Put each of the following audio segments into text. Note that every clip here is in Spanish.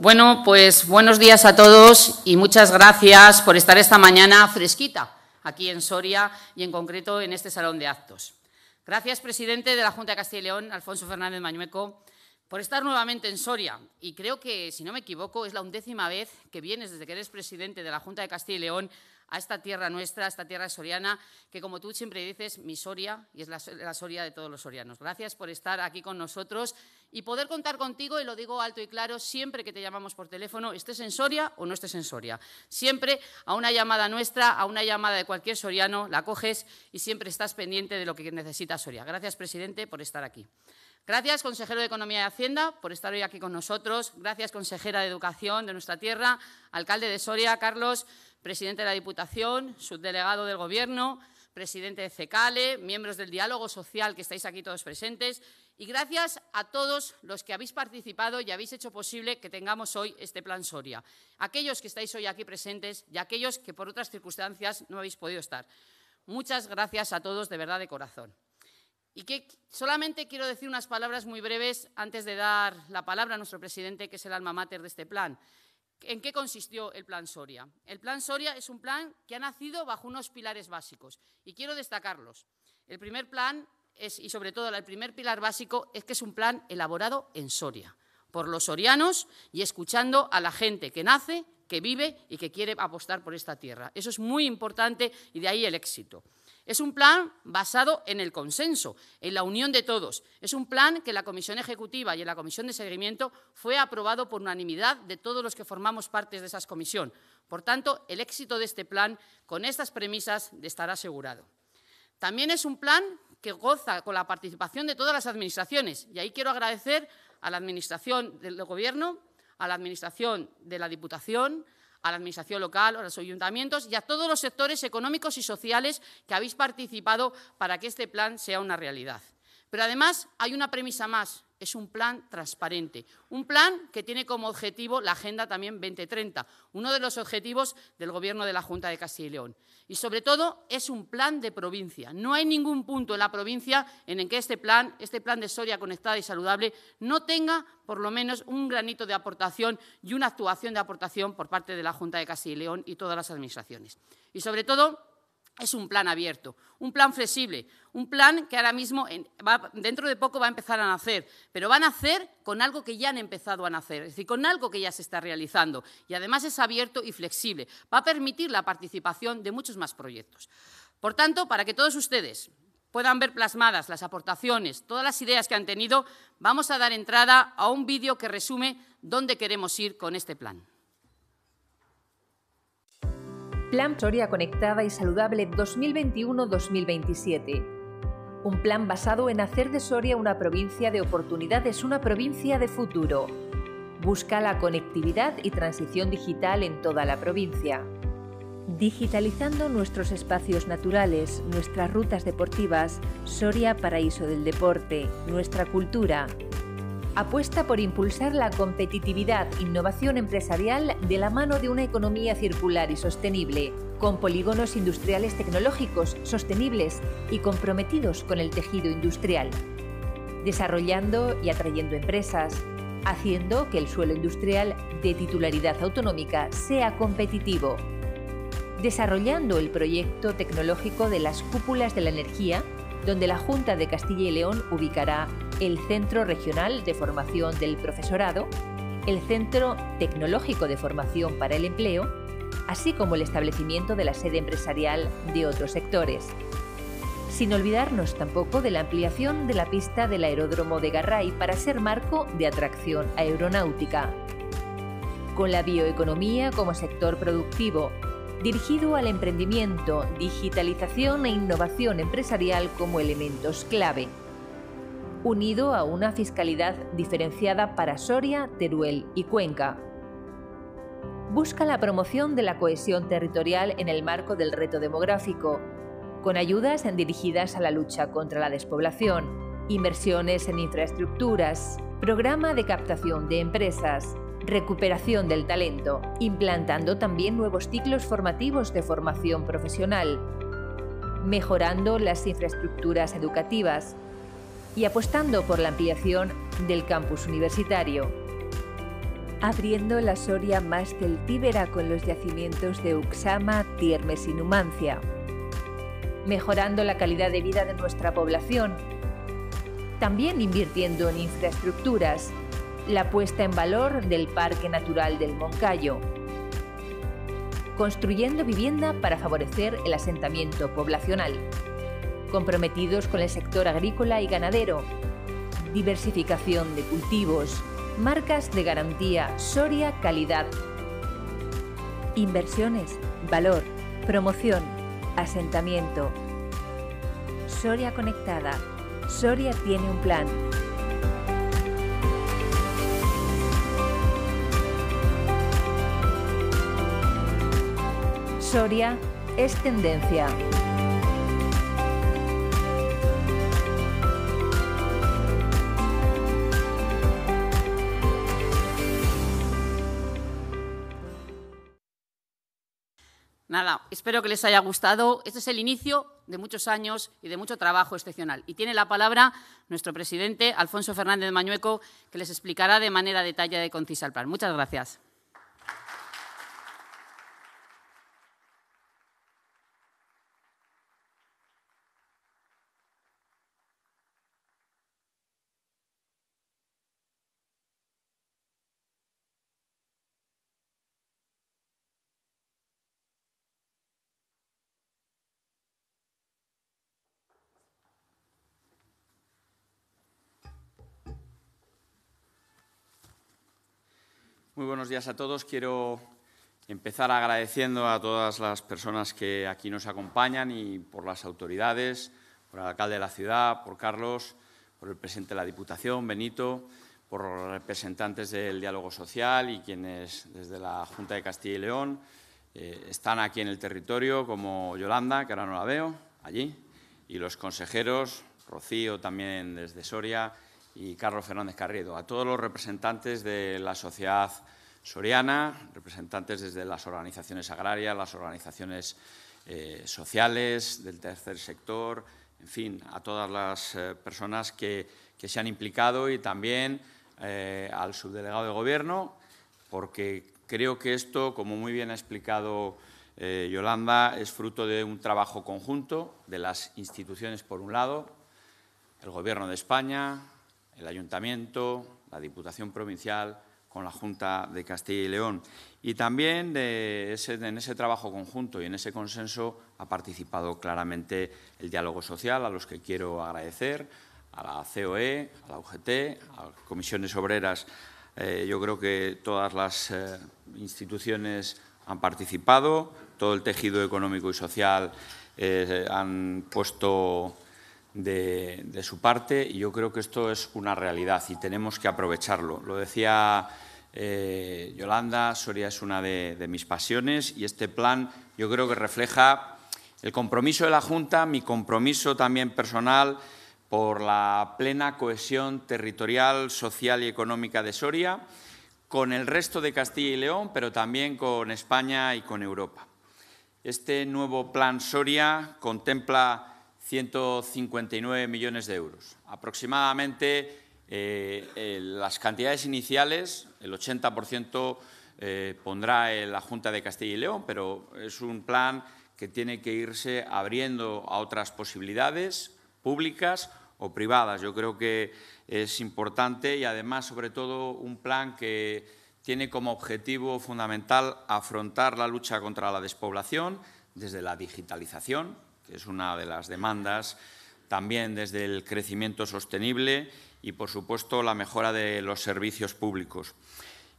Bueno, pues buenos días a todos y muchas gracias por estar esta mañana fresquita aquí en Soria y en concreto en este salón de actos. Gracias, presidente de la Junta de Castilla y León, Alfonso Fernández Mañueco, por estar nuevamente en Soria. Y creo que, si no me equivoco, es la undécima vez que vienes desde que eres presidente de la Junta de Castilla y León a esta tierra nuestra, a esta tierra soriana, que como tú siempre dices, mi Soria y es la, la Soria de todos los sorianos. Gracias por estar aquí con nosotros y poder contar contigo, y lo digo alto y claro, siempre que te llamamos por teléfono, estés en Soria o no estés en Soria. Siempre a una llamada nuestra, a una llamada de cualquier soriano, la coges y siempre estás pendiente de lo que necesita Soria. Gracias, presidente, por estar aquí. Gracias, consejero de Economía y Hacienda, por estar hoy aquí con nosotros. Gracias, consejera de Educación de nuestra tierra, alcalde de Soria, Carlos, presidente de la Diputación, subdelegado del Gobierno, presidente de CECALE, miembros del diálogo social que estáis aquí todos presentes y gracias a todos los que habéis participado y habéis hecho posible que tengamos hoy este plan Soria. Aquellos que estáis hoy aquí presentes y aquellos que por otras circunstancias no habéis podido estar. Muchas gracias a todos de verdad de corazón. Y que solamente quiero decir unas palabras muy breves antes de dar la palabra a nuestro presidente, que es el alma mater de este plan. ¿En qué consistió el Plan Soria? El Plan Soria es un plan que ha nacido bajo unos pilares básicos y quiero destacarlos. El primer plan y sobre todo el primer pilar básico es que es un plan elaborado en Soria, por los sorianos y escuchando a la gente que nace, que vive y que quiere apostar por esta tierra. Eso es muy importante y de ahí el éxito. Es un plan basado en el consenso, en la unión de todos. Es un plan que la Comisión Ejecutiva y la Comisión de Seguimiento fue aprobado por unanimidad de todos los que formamos parte de esas comisiones Por tanto, el éxito de este plan, con estas premisas, estará asegurado. También es un plan que goza con la participación de todas las administraciones. Y ahí quiero agradecer a la Administración del Gobierno, a la Administración de la Diputación, a la Administración local, a los ayuntamientos y a todos los sectores económicos y sociales que habéis participado para que este plan sea una realidad. Pero además hay una premisa más, es un plan transparente, un plan que tiene como objetivo la Agenda también 2030, uno de los objetivos del Gobierno de la Junta de Castilla y León. Y sobre todo es un plan de provincia. No hay ningún punto en la provincia en el que este plan, este plan de Soria conectada y saludable, no tenga por lo menos un granito de aportación y una actuación de aportación por parte de la Junta de Castilla y León y todas las administraciones. Y sobre todo es un plan abierto, un plan flexible, un plan que ahora mismo, dentro de poco, va a empezar a nacer, pero va a nacer con algo que ya han empezado a nacer, es decir, con algo que ya se está realizando. Y además es abierto y flexible. Va a permitir la participación de muchos más proyectos. Por tanto, para que todos ustedes puedan ver plasmadas las aportaciones, todas las ideas que han tenido, vamos a dar entrada a un vídeo que resume dónde queremos ir con este plan. Plan Soria Conectada y Saludable 2021-2027. Un plan basado en hacer de Soria una provincia de oportunidades, una provincia de futuro. Busca la conectividad y transición digital en toda la provincia. Digitalizando nuestros espacios naturales, nuestras rutas deportivas, Soria Paraíso del Deporte, nuestra cultura, apuesta por impulsar la competitividad, innovación empresarial de la mano de una economía circular y sostenible, con polígonos industriales tecnológicos, sostenibles y comprometidos con el tejido industrial, desarrollando y atrayendo empresas, haciendo que el suelo industrial de titularidad autonómica sea competitivo, desarrollando el proyecto tecnológico de las cúpulas de la energía, donde la Junta de Castilla y León ubicará el Centro Regional de Formación del Profesorado, el Centro Tecnológico de Formación para el Empleo, así como el establecimiento de la sede empresarial de otros sectores. Sin olvidarnos tampoco de la ampliación de la pista del aeródromo de Garray para ser marco de atracción aeronáutica. Con la bioeconomía como sector productivo, dirigido al emprendimiento, digitalización e innovación empresarial como elementos clave unido a una fiscalidad diferenciada para Soria, Teruel y Cuenca. Busca la promoción de la cohesión territorial en el marco del reto demográfico, con ayudas dirigidas a la lucha contra la despoblación, inversiones en infraestructuras, programa de captación de empresas, recuperación del talento, implantando también nuevos ciclos formativos de formación profesional, mejorando las infraestructuras educativas, y apostando por la ampliación del campus universitario, abriendo la Soria más celtíbera con los yacimientos de Uxama, Tiermes y Numancia, mejorando la calidad de vida de nuestra población, también invirtiendo en infraestructuras, la puesta en valor del Parque Natural del Moncayo, construyendo vivienda para favorecer el asentamiento poblacional comprometidos con el sector agrícola y ganadero, diversificación de cultivos, marcas de garantía, Soria calidad, inversiones, valor, promoción, asentamiento. Soria conectada. Soria tiene un plan. Soria es tendencia. Espero que les haya gustado. Este es el inicio de muchos años y de mucho trabajo excepcional. Y tiene la palabra nuestro presidente, Alfonso Fernández Mañueco, que les explicará de manera detallada y concisa el plan. Muchas gracias. Muy buenos días a todos. Quiero empezar agradeciendo a todas las personas que aquí nos acompañan y por las autoridades, por el alcalde de la ciudad, por Carlos, por el presidente de la Diputación, Benito, por los representantes del diálogo social y quienes desde la Junta de Castilla y León eh, están aquí en el territorio, como Yolanda, que ahora no la veo, allí, y los consejeros, Rocío también desde Soria, y Carlos Fernández Carriedo, a todos los representantes de la sociedad soriana, representantes desde las organizaciones agrarias, las organizaciones eh, sociales, del tercer sector, en fin, a todas las eh, personas que, se han implicado y también eh, al subdelegado de Gobierno, porque creo que esto, como muy bien ha explicado Yolanda, es fruto de un trabajo conjunto de las instituciones, por un lado, el Gobierno de España, el Ayuntamiento, la Diputación Provincial, con la Junta de Castilla y León. Y también en ese trabajo conjunto y en ese consenso ha participado claramente el diálogo social, a los que quiero agradecer, a la COE, a la UGT, a las comisiones obreras. Eh, yo creo que todas las eh, instituciones han participado, todo el tejido económico y social eh, han puesto de, su parte y yo creo que esto es una realidad y tenemos que aprovecharlo. Lo decía eh, Yolanda, Soria es una de mis pasiones y este plan yo creo que refleja el compromiso de la Junta, mi compromiso también personal por la plena cohesión territorial, social y económica de Soria, con el resto de Castilla y León, pero también con España y con Europa. Este nuevo plan Soria contempla 159 millones de euros. Aproximadamente eh, eh, las cantidades iniciales, el 80% eh, pondrá la Junta de Castilla y León, pero es un plan que tiene que irse abriendo a otras posibilidades públicas o privadas. Yo creo que es importante y además, sobre todo, un plan que tiene como objetivo fundamental afrontar la lucha contra la despoblación desde la digitalización, que es una de las demandas, también desde el crecimiento sostenible y, por supuesto, la mejora de los servicios públicos.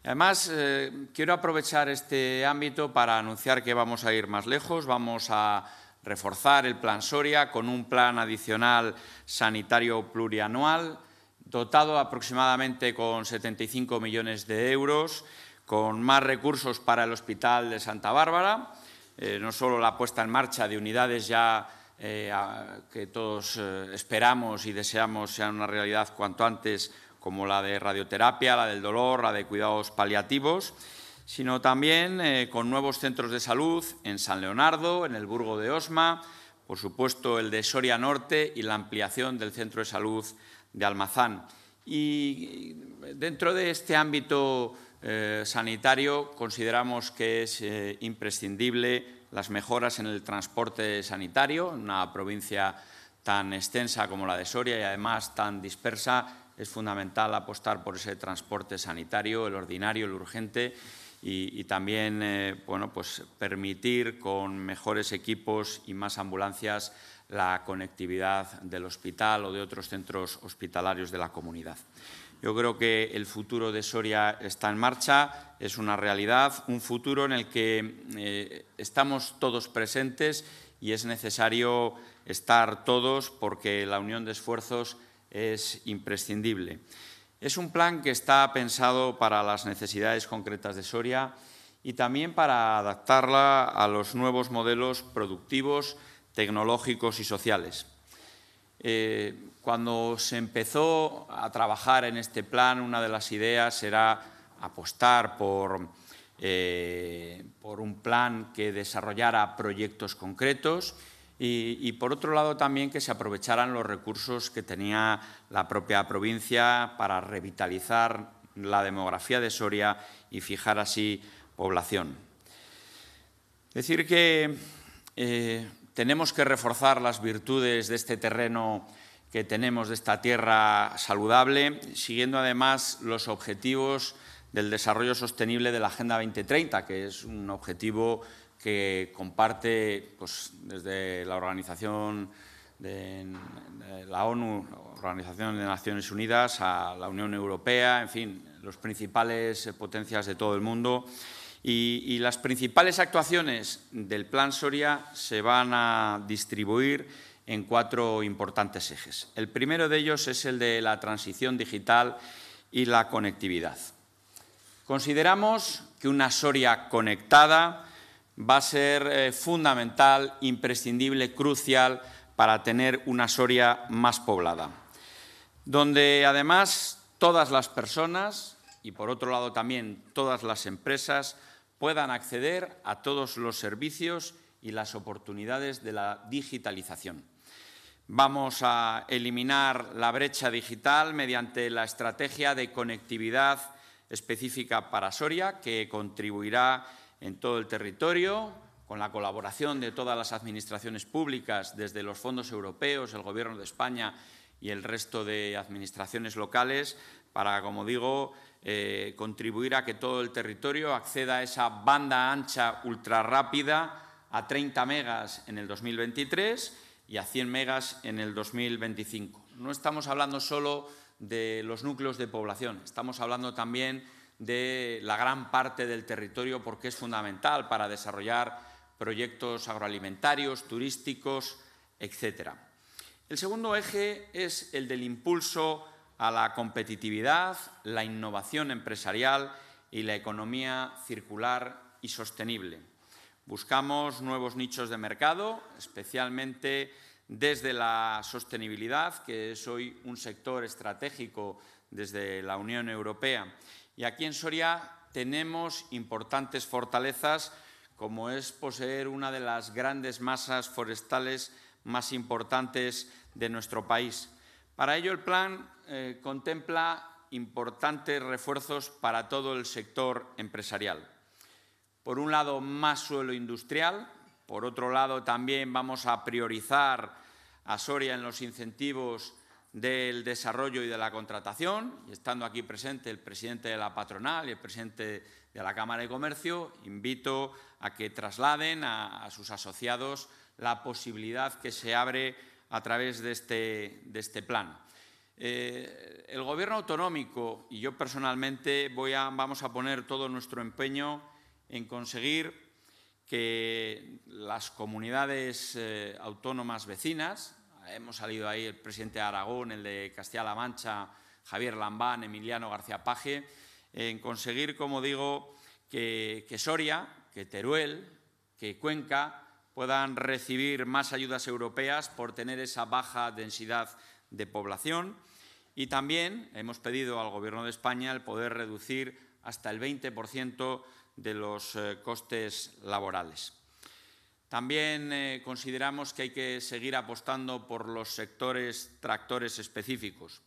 Además, eh, quiero aprovechar este ámbito para anunciar que vamos a ir más lejos, vamos a reforzar el plan Soria con un plan adicional sanitario plurianual, dotado aproximadamente con 75 millones de euros, con más recursos para el Hospital de Santa Bárbara, eh, no solo la puesta en marcha de unidades ya eh, que todos eh, esperamos y deseamos sean una realidad cuanto antes, como la de radioterapia, la del dolor, la de cuidados paliativos, sino también con nuevos centros de salud en San Leonardo, en el Burgo de Osma, por supuesto el de Soria Norte y la ampliación del centro de salud de Almazán. Y dentro de este ámbito eh, sanitario consideramos que es eh, imprescindible las mejoras en el transporte sanitario, una provincia tan extensa como la de Soria y además tan dispersa, es fundamental apostar por ese transporte sanitario, el ordinario, el urgente y, también eh, pues permitir con mejores equipos y más ambulancias la conectividad del hospital o de otros centros hospitalarios de la comunidad. Yo creo que el futuro de Soria está en marcha, es una realidad, un futuro en el que eh, estamos todos presentes y es necesario estar todos porque la unión de esfuerzos es imprescindible. Es un plan que está pensado para las necesidades concretas de Soria y también para adaptarla a los nuevos modelos productivos, tecnológicos y sociales. Eh, cuando se empezó a trabajar en este plan, una de las ideas era apostar por, eh, por un plan que desarrollara proyectos concretos y, por otro lado también que se aprovecharan los recursos que tenía la propia provincia para revitalizar la demografía de Soria y fijar así población. Decir que eh, tenemos que reforzar las virtudes de este terreno que tenemos de esta tierra saludable, siguiendo además los objetivos del desarrollo sostenible de la Agenda 2030, que es un objetivo que comparte pues, desde la organización de la ONU, Organización de Naciones Unidas, a la Unión Europea, en fin, las principales eh, potencias de todo el mundo. y las principales actuaciones del Plan Soria se van a distribuir en cuatro importantes ejes. El primero de ellos es el de la transición digital y la conectividad. Consideramos que una Soria conectada va a ser eh, fundamental, imprescindible, crucial para tener una Soria más poblada, donde además todas las personas y por otro lado también todas las empresas puedan acceder a todos los servicios y las oportunidades de la digitalización. Vamos a eliminar la brecha digital mediante la estrategia de conectividad específica para Soria, que contribuirá en todo el territorio, con la colaboración de todas las administraciones públicas, desde los fondos europeos, el Gobierno de España y el resto de administraciones locales, para, como digo, eh, contribuir a que todo el territorio acceda a esa banda ancha ultrarrápida a 30 megas en el 2023 y a 100 megas en el 2025. No estamos hablando solo de los núcleos de población, estamos hablando también de la gran parte del territorio porque es fundamental para desarrollar proyectos agroalimentarios, turísticos, etc. El segundo eje es el del impulso a la competitividad, la innovación empresarial y la economía circular y sostenible. Buscamos nuevos nichos de mercado, especialmente desde la sostenibilidad, que es hoy un sector estratégico desde la Unión Europea. Y aquí en Soria tenemos importantes fortalezas, como es poseer una de las grandes masas forestales más importantes de nuestro país. Para ello, el plan eh, contempla importantes refuerzos para todo el sector empresarial por un lado, más suelo industrial, por otro lado, también vamos a priorizar a Soria en los incentivos del desarrollo y de la contratación, y estando aquí presente el presidente de la patronal y el presidente de la Cámara de Comercio, invito a que trasladen a, sus asociados la posibilidad que se abre a través de este, de este plan. Eh, el Gobierno autonómico y yo personalmente vamos a poner todo nuestro empeño en conseguir que las comunidades eh, autónomas vecinas, hemos salido ahí el presidente de Aragón, el de Castilla-La Mancha, Javier Lambán, Emiliano García Paje, en conseguir, como digo, que, que Soria, que Teruel, que Cuenca puedan recibir más ayudas europeas por tener esa baja densidad de población. Y también hemos pedido al Gobierno de España el poder reducir hasta el 20% de los eh, costes laborales. También eh, consideramos que hay que seguir apostando por los sectores tractores específicos.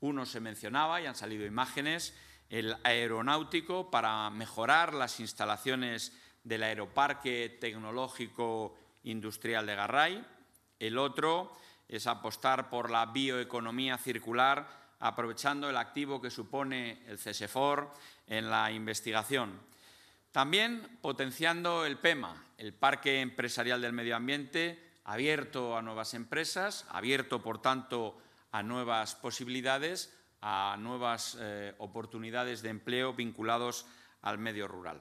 Uno se mencionaba y han salido imágenes, el aeronáutico para mejorar las instalaciones del Aeroparque Tecnológico Industrial de Garray. El otro es apostar por la bioeconomía circular aprovechando el activo que supone el CESEFOR en la investigación también potenciando el PEMA, el Parque Empresarial del Medio Ambiente, abierto a nuevas empresas, abierto, por tanto, a nuevas posibilidades, a nuevas eh, oportunidades de empleo vinculados al medio rural.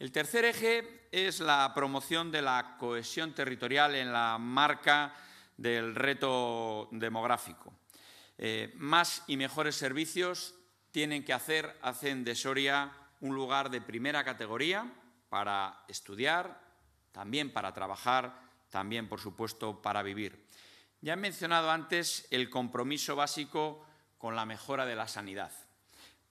El tercer eje es la promoción de la cohesión territorial en la marca del reto demográfico. Eh, más y mejores servicios tienen que hacer, hacen de Soria un lugar de primera categoría para estudiar, también para trabajar, también, por supuesto, para vivir. Ya he mencionado antes el compromiso básico con la mejora de la sanidad,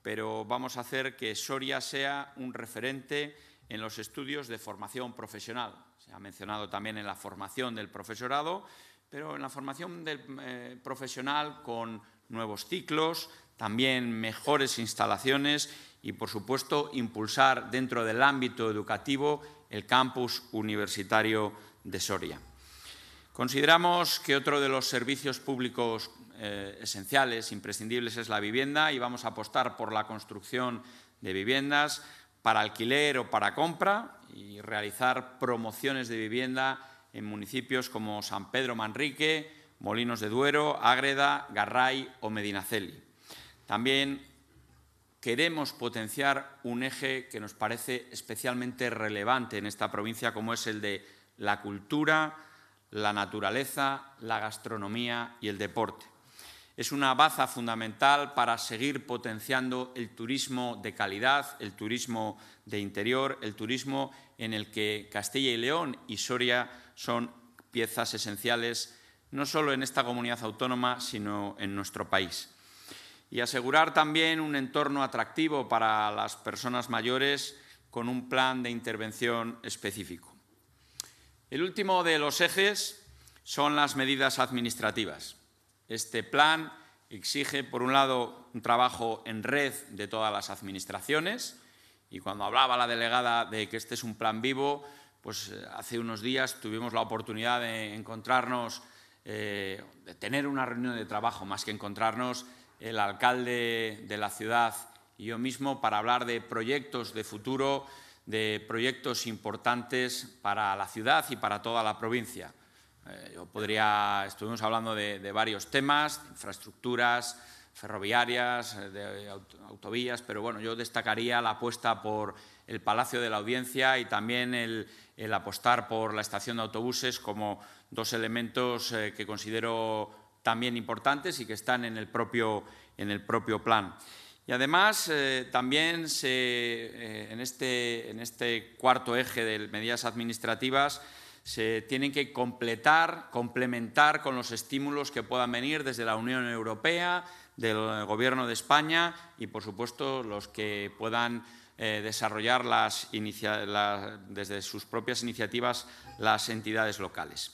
pero vamos a hacer que Soria sea un referente en los estudios de formación profesional. Se ha mencionado también en la formación del profesorado, pero en la formación del, eh, profesional con nuevos ciclos, también mejores instalaciones y, por supuesto, impulsar dentro del ámbito educativo el campus universitario de Soria. Consideramos que otro de los servicios públicos eh, esenciales, imprescindibles, es la vivienda y vamos a apostar por la construcción de viviendas para alquiler o para compra y realizar promociones de vivienda en municipios como San Pedro Manrique, Molinos de Duero, Ágreda, Garray o Medinaceli. También queremos potenciar un eje que nos parece especialmente relevante en esta provincia, como es el de la cultura, la naturaleza, la gastronomía y el deporte. Es una baza fundamental para seguir potenciando el turismo de calidad, el turismo de interior, el turismo en el que Castilla y León y Soria son piezas esenciales, no solo en esta comunidad autónoma, sino en nuestro país y asegurar también un entorno atractivo para las personas mayores con un plan de intervención específico. El último de los ejes son las medidas administrativas. Este plan exige, por un lado, un trabajo en red de todas las administraciones, y cuando hablaba la delegada de que este es un plan vivo, pues eh, hace unos días tuvimos la oportunidad de encontrarnos, eh, de tener una reunión de trabajo, más que encontrarnos el alcalde de la ciudad y yo mismo para hablar de proyectos de futuro, de proyectos importantes para la ciudad y para toda la provincia. Eh, yo podría, estuvimos hablando de, varios temas, infraestructuras ferroviarias, eh, de autovías, pero bueno, yo destacaría la apuesta por el Palacio de la Audiencia y también el, apostar por la estación de autobuses como dos elementos eh, que considero también importantes y que están en el propio, plan. Y además, eh, también eh, este, en, este, cuarto eje de medidas administrativas se tienen que completar, complementar con los estímulos que puedan venir desde la Unión Europea, del Gobierno de España y, por supuesto, los que puedan eh, desarrollar las desde sus propias iniciativas las entidades locales.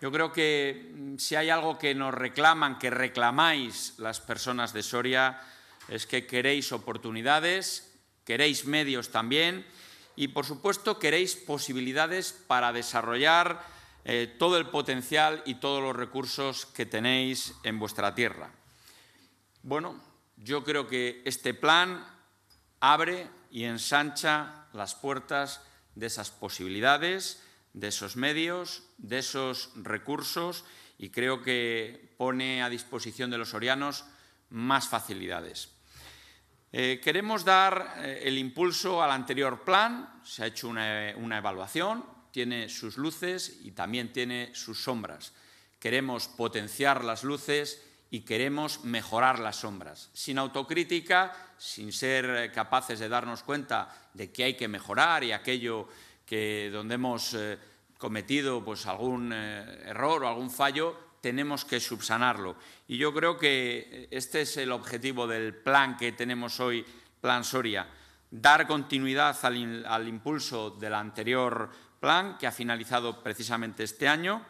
Yo creo que mm, si hay algo que nos reclaman, que reclamáis las personas de Soria, es que queréis oportunidades, queréis medios también y, por supuesto, queréis posibilidades para desarrollar eh, todo el potencial y todos los recursos que tenéis en vuestra tierra. Bueno, yo creo que este plan abre y ensancha las puertas de esas posibilidades de esos medios, de esos recursos y creo que pone a disposición de los orianos más facilidades. Eh, queremos dar eh, el impulso al anterior plan, se ha hecho una, una evaluación, tiene sus luces y también tiene sus sombras. Queremos potenciar las luces y queremos mejorar las sombras, sin autocrítica, sin ser eh, capaces de darnos cuenta de que hay que mejorar y aquello que donde hemos eh, cometido pues, algún eh, error o algún fallo, tenemos que subsanarlo. Y yo creo que eh, este es el objetivo del plan que tenemos hoy, Plan Soria, dar continuidad al, impulso del anterior plan que ha finalizado precisamente este año,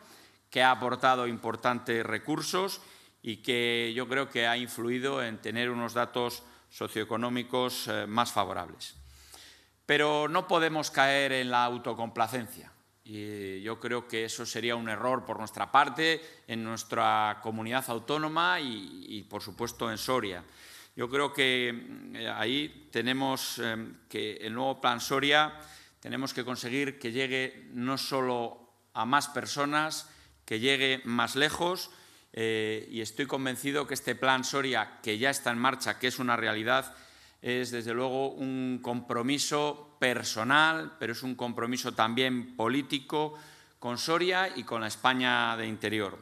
que ha aportado importantes recursos y que yo creo que ha influido en tener unos datos socioeconómicos más favorables. Pero no podemos caer en la autocomplacencia. Y yo creo que eso sería un error por nuestra parte, en nuestra comunidad autónoma y, por supuesto, en Soria. Yo creo que eh, ahí tenemos eh, que el nuevo plan Soria tenemos que conseguir que llegue no solo a más personas, que llegue más lejos. Eh, y estoy convencido que este plan Soria, que ya está en marcha, que es una realidad, es desde luego un compromiso personal, pero es un compromiso también político con Soria y con la España de interior.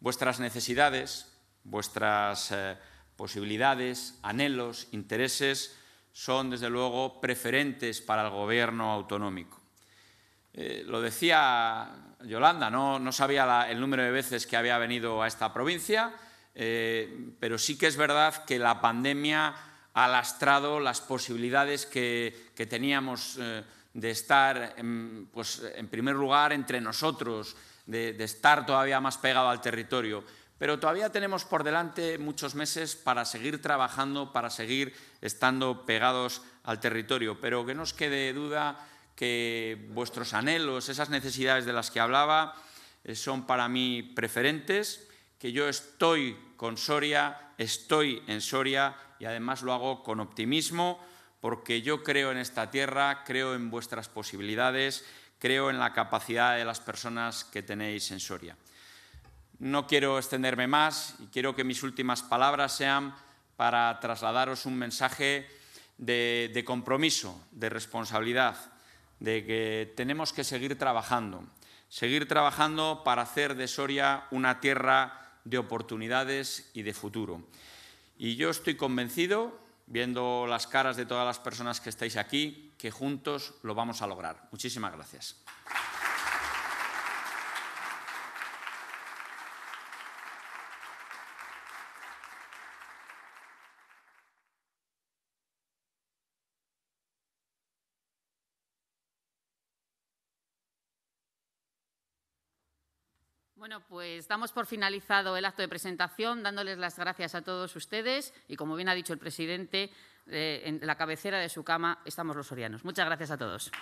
Vuestras necesidades, vuestras eh, posibilidades, anhelos, intereses son desde luego preferentes para el gobierno autonómico. Eh, lo decía Yolanda, no, sabía el número de veces que había venido a esta provincia, eh, pero sí que es verdad que la pandemia alastrado lastrado las posibilidades que, teníamos eh, de estar, en, pues, en primer lugar, entre nosotros, de, de estar todavía más pegado al territorio. Pero todavía tenemos por delante muchos meses para seguir trabajando, para seguir estando pegados al territorio. Pero que no os quede duda que vuestros anhelos, esas necesidades de las que hablaba, eh, son para mí preferentes, que yo estoy con Soria, estoy en Soria y además lo hago con optimismo porque yo creo en esta tierra, creo en vuestras posibilidades, creo en la capacidad de las personas que tenéis en Soria. No quiero extenderme más y quiero que mis últimas palabras sean para trasladaros un mensaje de, de compromiso, de responsabilidad, de que tenemos que seguir trabajando, seguir trabajando para hacer de Soria una tierra de oportunidades y de futuro. Y yo estoy convencido, viendo las caras de todas las personas que estáis aquí, que juntos lo vamos a lograr. Muchísimas gracias. Bueno, pues damos por finalizado el acto de presentación, dándoles las gracias a todos ustedes y, como bien ha dicho el presidente, eh, en la cabecera de su cama estamos los sorianos. Muchas gracias a todos.